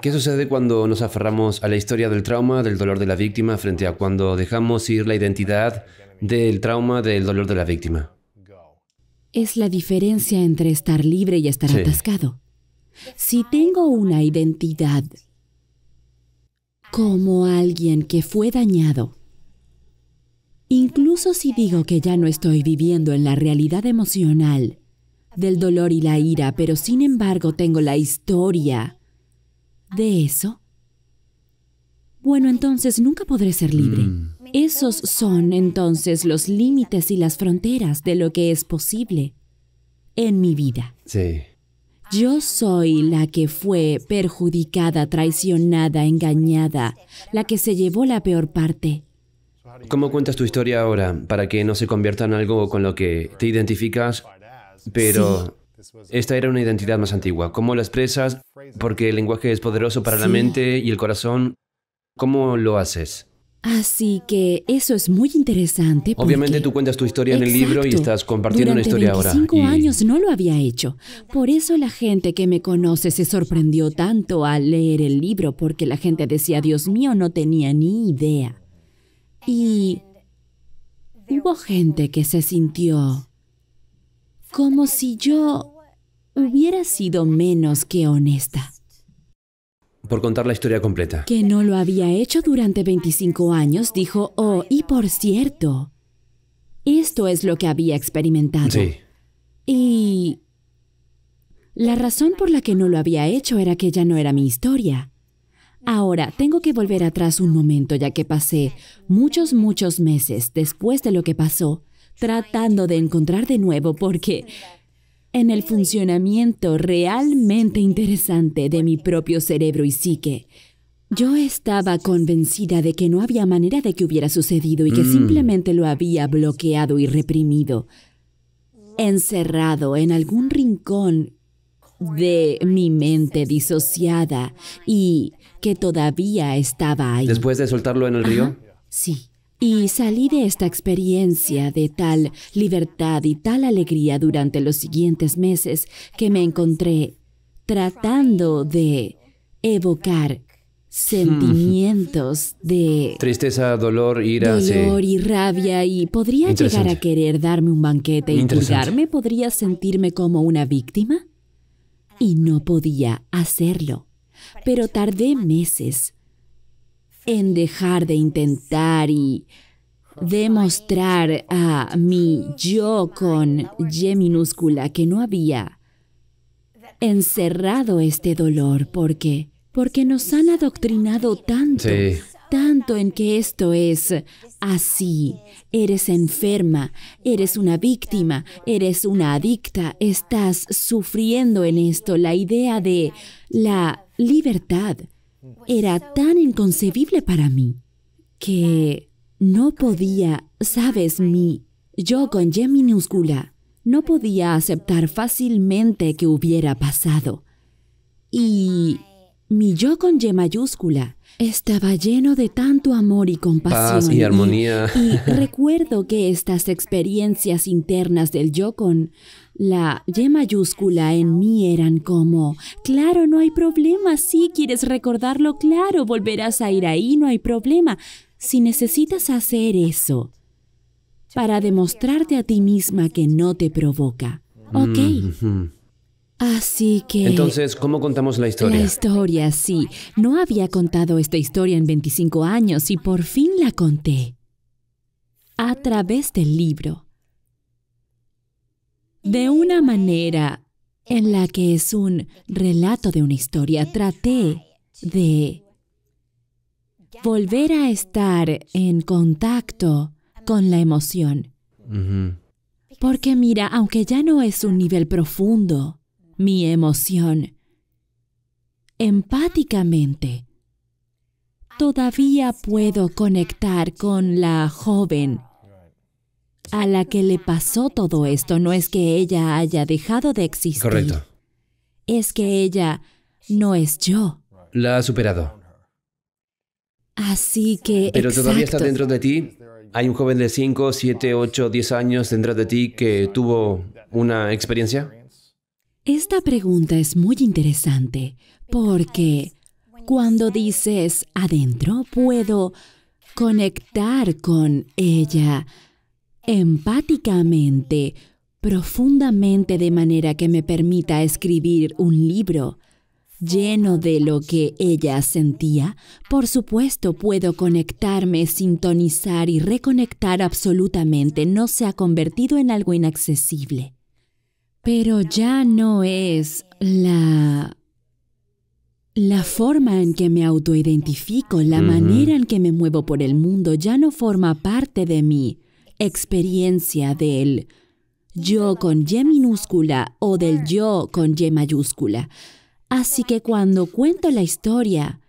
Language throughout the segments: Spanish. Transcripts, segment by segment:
¿Qué sucede cuando nos aferramos a la historia del trauma, del dolor de la víctima, frente a cuando dejamos ir la identidad del trauma, del dolor de la víctima? Es la diferencia entre estar libre y estar atascado. Si tengo una identidad como alguien que fue dañado, incluso si digo que ya no estoy viviendo en la realidad emocional del dolor y la ira, pero sin embargo tengo la historia de eso, bueno, entonces nunca podré ser libre. Mm. Esos son entonces los límites y las fronteras de lo que es posible en mi vida. Sí. Yo soy la que fue perjudicada, traicionada, engañada, la que se llevó la peor parte. ¿Cómo cuentas tu historia ahora para que no se convierta en algo con lo que te identificas, pero esta era una identidad más antigua, ¿Cómo la expresas? porque el lenguaje es poderoso para la mente y el corazón. ¿Cómo lo haces? Así que eso es muy interesante. Obviamente tú cuentas tu historia en el libro y estás compartiendo una historia ahora. Y... años no lo había hecho. Por eso la gente que me conoce se sorprendió tanto al leer el libro porque la gente decía, Dios mío, no tenía ni idea. Y hubo gente que se sintió como si yo hubiera sido menos que honesta. Por contar la historia completa. Que no lo había hecho durante 25 años, dijo, oh, y por cierto, esto es lo que había experimentado. Sí. Y la razón por la que no lo había hecho era que ya no era mi historia. Ahora, tengo que volver atrás un momento ya que pasé muchos, muchos meses después de lo que pasó tratando de encontrar de nuevo porque en el funcionamiento realmente interesante de mi propio cerebro y psique. Yo estaba convencida de que no había manera de que hubiera sucedido y que mm. simplemente lo había bloqueado y reprimido, encerrado en algún rincón de mi mente disociada y que todavía estaba ahí. ¿Después de soltarlo en el río? Sí. Y salí de esta experiencia de tal libertad y tal alegría durante los siguientes meses que me encontré tratando de evocar sentimientos hmm. de tristeza, dolor, ira, dolor y rabia y podría llegar a querer darme un banquete y me podría sentirme como una víctima y no podía hacerlo. Pero tardé meses en dejar de intentar y demostrar a mi yo con Y minúscula que no había encerrado este dolor porque porque nos han adoctrinado tanto tanto en que esto es así eres enferma eres una víctima eres una adicta estás sufriendo en esto la idea de la libertad era tan inconcebible para mí que no podía, sabes, mi yo con Y minúscula, no podía aceptar fácilmente que hubiera pasado. Y mi yo con Y mayúscula estaba lleno de tanto amor y compasión. y armonía. y recuerdo que estas experiencias internas del yo con la Y mayúscula en mí eran como, claro, no hay problema, sí, quieres recordarlo, claro, volverás a ir ahí, no hay problema, si necesitas hacer eso, para demostrarte a ti misma que no te provoca. Ok. Mm-hmm. Así que... Entonces, ¿cómo contamos la historia? La historia, sí. No había contado esta historia en 25 años y por fin la conté. A través del libro de una manera en la que es un relato de una historia. Traté de volver a estar en contacto con la emoción. Porque mira, aunque ya no es un nivel profundo, mi emoción, empáticamente, todavía puedo conectar con la joven a la que le pasó todo esto no es que ella haya dejado de existir. Correcto. Es que ella no es yo. La ha superado. Así que... Pero todavía está dentro de ti. Hay un joven de 5, 7, 8, 10 años dentro de ti que tuvo una experiencia. Esta pregunta es muy interesante porque cuando dices adentro puedo conectar con ella empáticamente, profundamente de manera que me permita escribir un libro. Lleno de lo que ella sentía, por supuesto puedo conectarme, sintonizar y reconectar absolutamente. No se ha convertido en algo inaccesible. Pero ya no es la la forma en que me autoidentifico, la manera en que me muevo por el mundo ya no forma parte de mí experiencia del yo con Y minúscula o del yo con Y mayúscula. Así que cuando cuento la historia,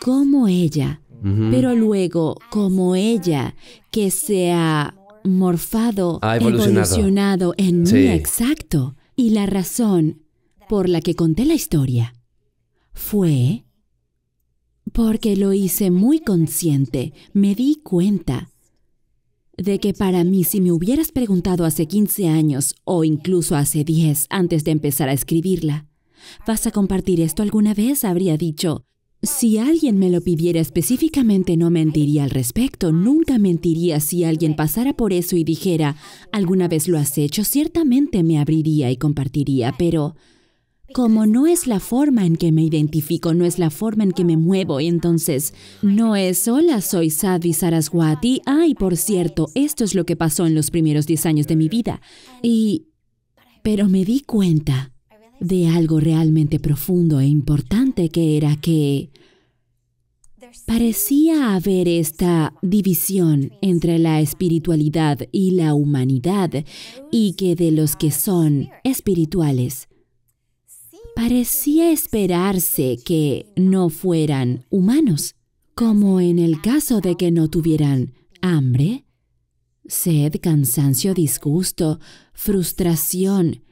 como ella, pero luego como ella, que se ha morfado, ha evolucionado. en mí exacto. Y la razón por la que conté la historia fue porque lo hice muy consciente, me di cuenta de que para mí, si me hubieras preguntado hace 15 años o incluso hace 10 antes de empezar a escribirla, ¿vas a compartir esto alguna vez? Habría dicho, si alguien me lo pidiera específicamente, no mentiría al respecto. Nunca mentiría si alguien pasara por eso y dijera, ¿alguna vez lo has hecho? Ciertamente me abriría y compartiría, pero como no es la forma en que me identifico, no es la forma en que me muevo, entonces no es hola, soy Sadhvi Saraswati. Ay, por cierto, esto es lo que pasó en los primeros 10 años de mi vida. Y... Pero me di cuenta de algo realmente profundo e importante que era que parecía haber esta división entre la espiritualidad y la humanidad y que de los que son espirituales Parecía esperarse que no fueran humanos, como en el caso de que no tuvieran hambre, sed, cansancio, disgusto, frustración,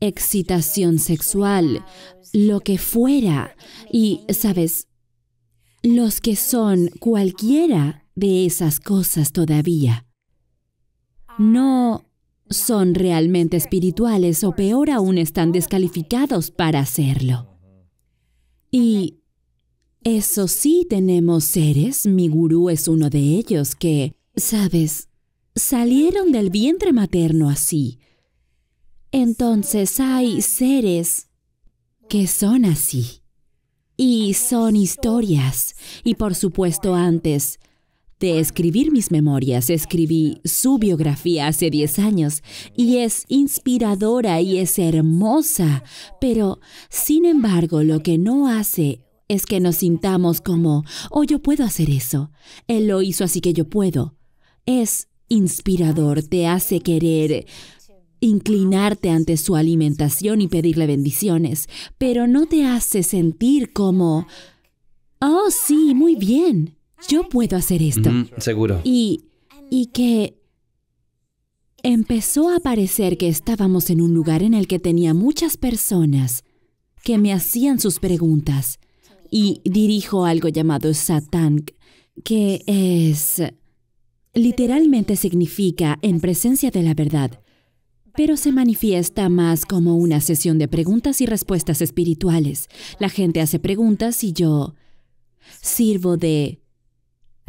excitación sexual, lo que fuera. Y, sabes, los que son cualquiera de esas cosas todavía no son realmente espirituales o peor aún están descalificados para hacerlo. Y eso sí tenemos seres, mi gurú es uno de ellos, que, sabes, salieron del vientre materno así. Entonces hay seres que son así. Y son historias. Y por supuesto antes, de escribir mis memorias, escribí su biografía hace 10 años y es inspiradora y es hermosa, pero sin embargo lo que no hace es que nos sintamos como, oh, yo puedo hacer eso. Él lo hizo así que yo puedo. Es inspirador, te hace querer inclinarte ante su alimentación y pedirle bendiciones, pero no te hace sentir como, oh, sí, muy bien yo puedo hacer esto. seguro. Y, y que empezó a parecer que estábamos en un lugar en el que tenía muchas personas que me hacían sus preguntas. Y dirijo algo llamado Satán, que es... Literalmente significa en presencia de la verdad, pero se manifiesta más como una sesión de preguntas y respuestas espirituales. La gente hace preguntas y yo sirvo de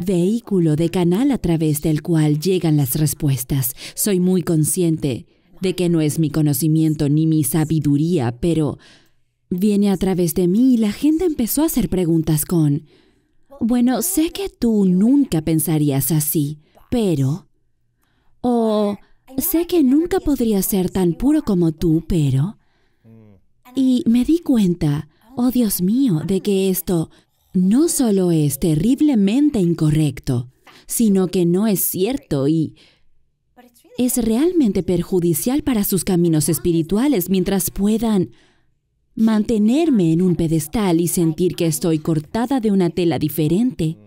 vehículo de canal a través del cual llegan las respuestas. Soy muy consciente de que no es mi conocimiento ni mi sabiduría, pero viene a través de mí y la gente empezó a hacer preguntas con, bueno, sé que tú nunca pensarías así, pero... O sé que nunca podría ser tan puro como tú, pero... Y me di cuenta, oh Dios mío, de que esto no solo es terriblemente incorrecto, sino que no es cierto y es realmente perjudicial para sus caminos espirituales mientras puedan mantenerme en un pedestal y sentir que estoy cortada de una tela diferente.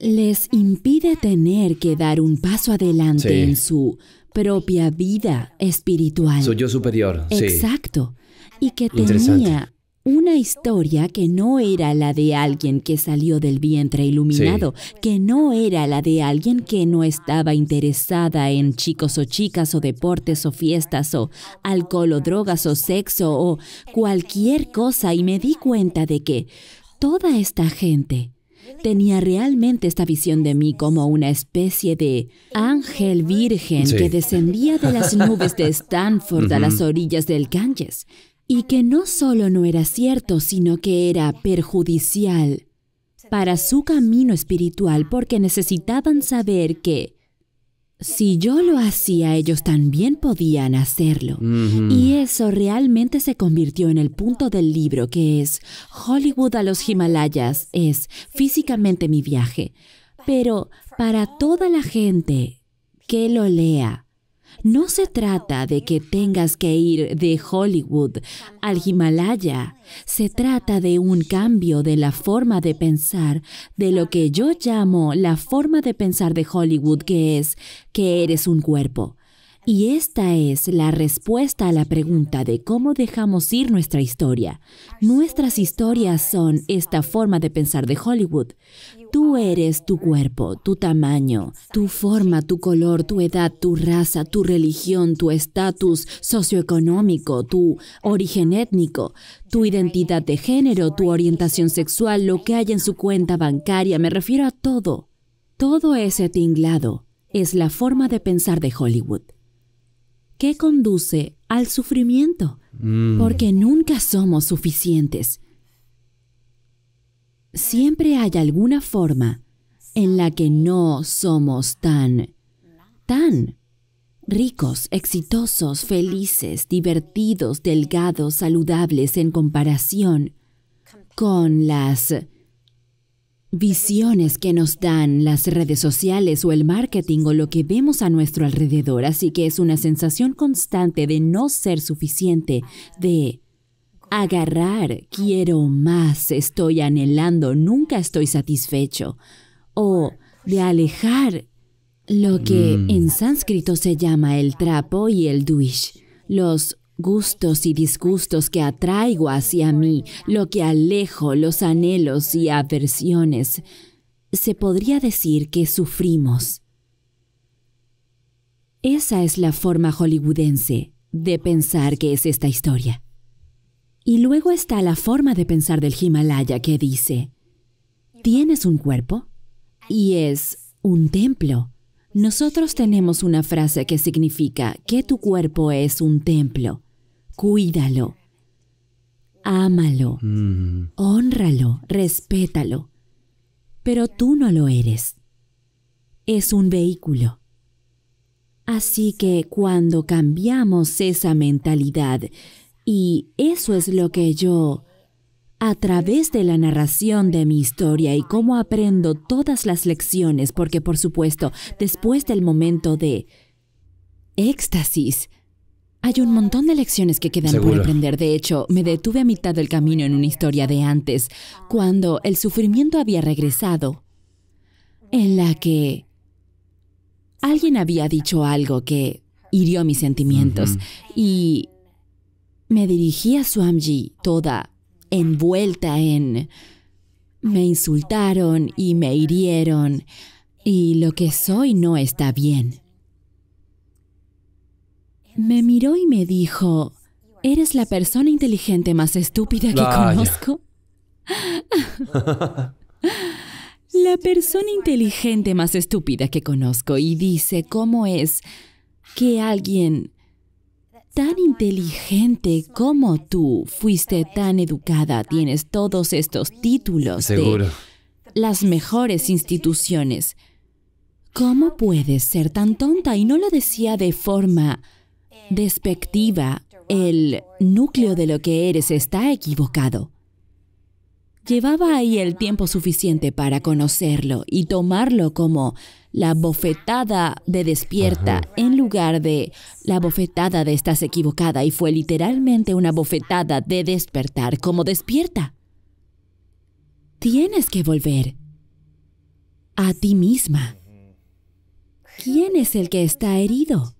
Les impide tener que dar un paso adelante en su propia vida espiritual. Soy yo superior. Sí. Exacto. Y que tenía una historia que no era la de alguien que salió del vientre iluminado, que no era la de alguien que no estaba interesada en chicos o chicas o deportes o fiestas o alcohol o drogas o sexo o cualquier cosa y me di cuenta de que toda esta gente tenía realmente esta visión de mí como una especie de ángel virgen que descendía de las nubes de Stanford a las orillas del Ganges y que no solo no era cierto, sino que era perjudicial para su camino espiritual porque necesitaban saber que si yo lo hacía, ellos también podían hacerlo. Y eso realmente se convirtió en el punto del libro, que es Hollywood a los Himalayas, es físicamente mi viaje. Pero para toda la gente que lo lea, no se trata de que tengas que ir de Hollywood al Himalaya. Se trata de un cambio de la forma de pensar, de lo que yo llamo la forma de pensar de Hollywood, que es que eres un cuerpo. Y esta es la respuesta a la pregunta de cómo dejamos ir nuestra historia. Nuestras historias son esta forma de pensar de Hollywood. Tú eres tu cuerpo, tu tamaño, tu forma, tu color, tu edad, tu raza, tu religión, tu estatus socioeconómico, tu origen étnico, tu identidad de género, tu orientación sexual, lo que hay en su cuenta bancaria, me refiero a todo. Todo ese tinglado es la forma de pensar de Hollywood. ¿Qué conduce al sufrimiento, mm. porque nunca somos suficientes. Siempre hay alguna forma en la que no somos tan, tan ricos, exitosos, felices, divertidos, delgados, saludables en comparación con las visiones que nos dan las redes sociales o el marketing o lo que vemos a nuestro alrededor, así que es una sensación constante de no ser suficiente, de agarrar, quiero más, estoy anhelando, nunca estoy satisfecho, o de alejar lo que mm. en sánscrito se llama el trapo y el duish, los gustos y disgustos que atraigo hacia mí, lo que alejo, los anhelos y aversiones. Se podría decir que sufrimos. Esa es la forma hollywoodense de pensar que es esta historia. Y luego está la forma de pensar del Himalaya que dice, tienes un cuerpo y es un templo. Nosotros tenemos una frase que significa que tu cuerpo es un templo cuídalo, ámalo, hónralo, mm. honralo, respétalo. Pero tú no lo eres. Es un vehículo. Así que cuando cambiamos esa mentalidad, y eso es lo que yo, a través de la narración de mi historia y cómo aprendo todas las lecciones, porque por supuesto, después del momento de éxtasis, hay un montón de lecciones que quedan por aprender. De hecho, me detuve a mitad del camino en una historia de antes, cuando el sufrimiento había regresado, en la que alguien había dicho algo que hirió mis sentimientos y me dirigí a Swamji toda envuelta en... Me insultaron y me hirieron y lo que soy no está bien. Me miró y me dijo, ¿eres la persona inteligente más estúpida que conozco? la persona inteligente más estúpida que conozco y dice cómo es que alguien tan inteligente como tú fuiste tan educada, tienes todos estos títulos de las mejores instituciones. ¿Cómo puedes ser tan tonta? Y no lo decía de forma despectiva, el núcleo de lo que eres está equivocado. Llevaba ahí el tiempo suficiente para conocerlo y tomarlo como la bofetada de despierta en lugar de la bofetada de estás equivocada y fue literalmente una bofetada de despertar como despierta. Tienes que volver a ti misma. ¿Quién es el que está herido?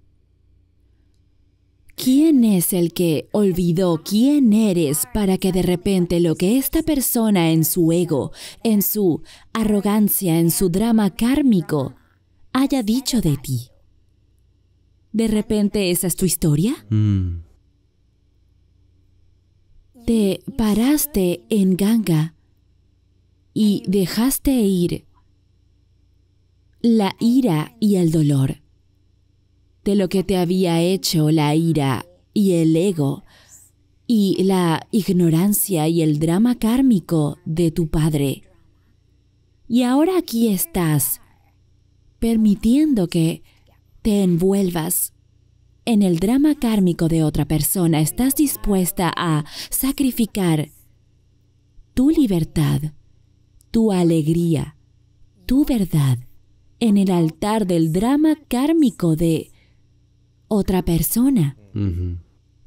¿Quién es el que olvidó quién eres para que de repente lo que esta persona en su ego, en su arrogancia, en su drama kármico, haya dicho de ti? ¿De repente esa es tu historia? Mm. Te paraste en ganga y dejaste ir la ira y el dolor de lo que te había hecho la ira y el ego y la ignorancia y el drama kármico de tu padre. Y ahora aquí estás, permitiendo que te envuelvas en el drama kármico de otra persona. Estás dispuesta a sacrificar tu libertad, tu alegría, tu verdad en el altar del drama kármico de otra persona.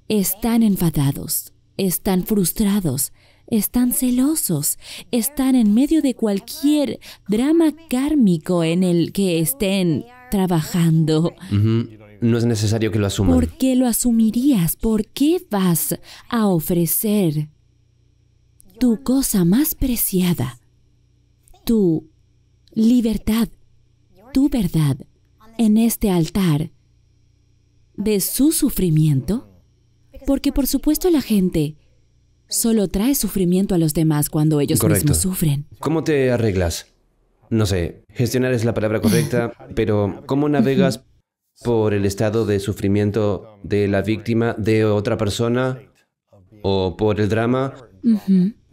Están enfadados, están frustrados, están celosos, están en medio de cualquier drama kármico en el que estén trabajando. No es necesario que lo asuman. ¿Por qué lo asumirías? ¿Por qué vas a ofrecer tu cosa más preciada, tu libertad, tu verdad, en este altar de su sufrimiento? Porque por supuesto la gente solo trae sufrimiento a los demás cuando ellos mismos sufren. ¿Cómo te arreglas? No sé, gestionar es la palabra correcta, pero ¿cómo navegas por el estado de sufrimiento de la víctima de otra persona o por el drama?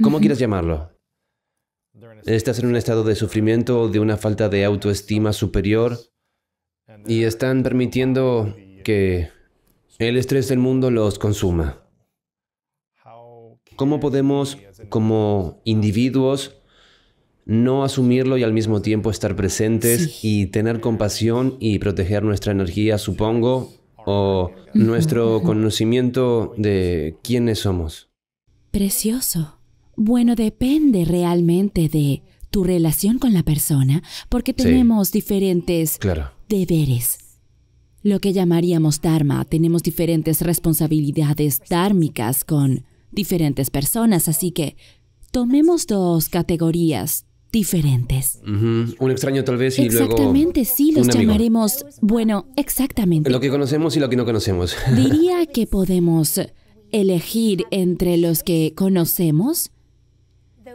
¿Cómo quieras llamarlo? Estás en un estado de sufrimiento, o de una falta de autoestima superior y están permitiendo que el estrés del mundo los consuma. ¿Cómo podemos, como individuos, no asumirlo y al mismo tiempo estar presentes y tener compasión y proteger nuestra energía, supongo, o nuestro conocimiento de quiénes somos? Precioso. Bueno, depende realmente de tu relación con la persona, porque tenemos diferentes deberes lo que llamaríamos Dharma, tenemos diferentes responsabilidades dármicas con diferentes personas, así que tomemos dos categorías diferentes. Un extraño tal vez y luego... Exactamente, sí, los llamaremos... Bueno, exactamente. Lo que conocemos y lo que no conocemos. Diría que podemos elegir entre los que conocemos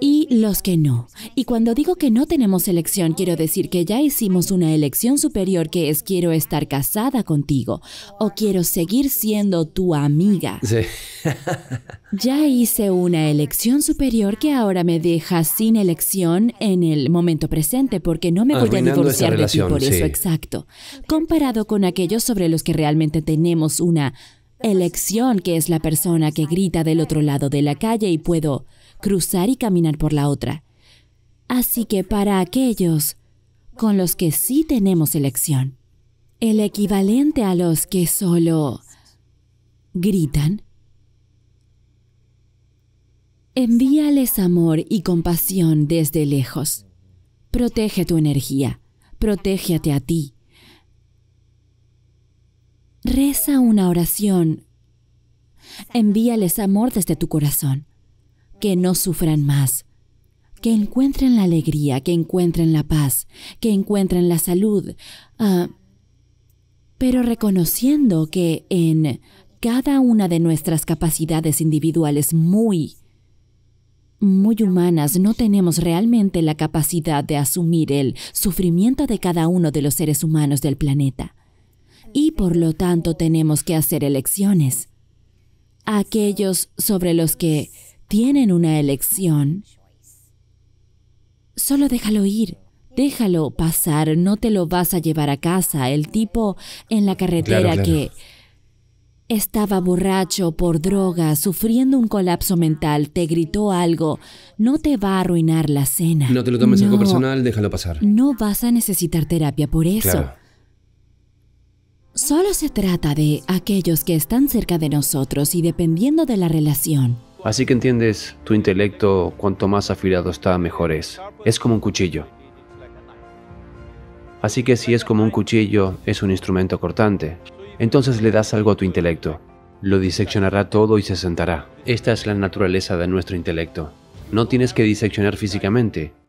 y los que no. Y cuando digo que no tenemos elección, quiero decir que ya hicimos una elección superior que es quiero estar casada contigo o quiero seguir siendo tu amiga. Sí. ya hice una elección superior que ahora me deja sin elección en el momento presente porque no me voy a divorciar de ti por eso exacto. Comparado con aquellos sobre los que realmente tenemos una elección que es la persona que grita del otro lado de la calle y puedo cruzar y caminar por la otra. Así que para aquellos con los que sí tenemos elección, el equivalente a los que solo gritan, envíales amor y compasión desde lejos. Protege tu energía, protégate a ti. Reza una oración. Envíales amor desde tu corazón que no sufran más, que encuentren la alegría, que encuentren la paz, que encuentren la salud, ah, pero reconociendo que en cada una de nuestras capacidades individuales muy, muy humanas no tenemos realmente la capacidad de asumir el sufrimiento de cada uno de los seres humanos del planeta. Y por lo tanto tenemos que hacer elecciones. Aquellos sobre los que tienen una elección. Solo déjalo ir, déjalo pasar, no te lo vas a llevar a casa. El tipo en la carretera que estaba borracho por droga, sufriendo un colapso mental, te gritó algo, no te va a arruinar la cena. No te lo tomes no, algo personal, déjalo pasar. No vas a necesitar terapia por eso. Solo se trata de aquellos que están cerca de nosotros y dependiendo de la relación Así que entiendes, tu intelecto cuanto más afilado está, mejor es. Es como un cuchillo. Así que si es como un cuchillo, es un instrumento cortante. Entonces le das algo a tu intelecto. Lo diseccionará todo y se sentará. Esta es la naturaleza de nuestro intelecto. No tienes que diseccionar físicamente,